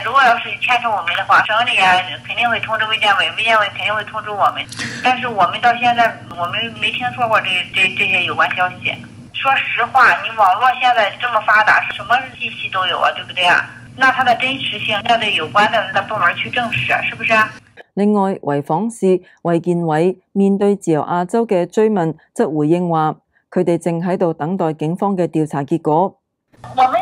如果要是牵扯我们的话，省里啊肯定会通知卫健委，卫健委肯定会通知我们。但是我们到现在我们没听说过这这这些有关消息。说实话，你网络现在这么发达，什么信息都有啊，对不对啊？那它的真实性要对有关的那部门去证实，是不是？另外，潍坊市卫健委面对自由亚洲嘅追问，则回应话，佢哋正喺度等待警方嘅调查结果。我们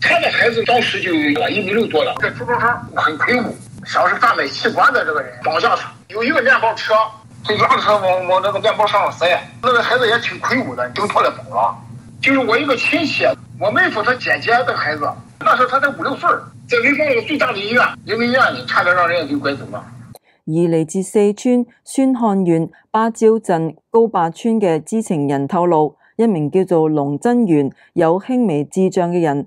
他的孩子当时就一米六多了，在初中生很魁梧。像是贩卖器官的这个人绑架他，有一个面包车，就拉着他往往那个面包车上塞。那个孩子也挺魁梧的，挣脱了走了。就是我一个亲戚，我妹夫他姐姐的孩子，那时候他才五六岁，在潍坊最大的医院人民医院里，差点让人家给拐走了。而来自四川宣汉县芭蕉镇高坝村的知情人透露，一名叫做龙真元有轻微智障的人。